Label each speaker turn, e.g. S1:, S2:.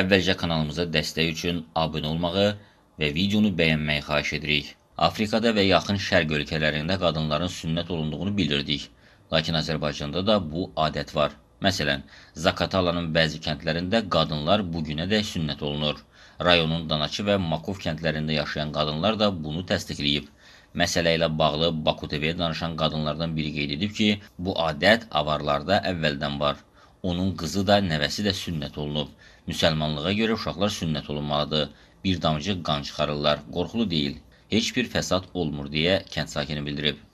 S1: Əvvəlcə kanalımıza dəstək üçün abunə olmağı və videonu bəyənməyi xahiş edirik. Afrikada və yaxın şərq ölkələrində qadınların sünnət olunduğunu bilirdik. Lakin Azərbaycanda da bu adət var. Məsələn, Zakatalanın bəzi kəndlərində qadınlar bu günə də sünnət olunur. Rayonun Danaçı və Makov kəndlərində yaşayan qadınlar da bunu təsdiqləyib. Məsələ ilə bağlı Baku TV-yə danışan qadınlardan biri qeyd edib ki, bu adət avarlarda əvvəldən var. Onun qızı da, nəvəsi də sünnət olunub. Müsəlmanlığa görə uşaqlar sünnət olunmalıdır. Bir damcı qan çıxarırlar, qorxulu deyil. Heç bir fəsad olmur deyə kənd sakini bildirib.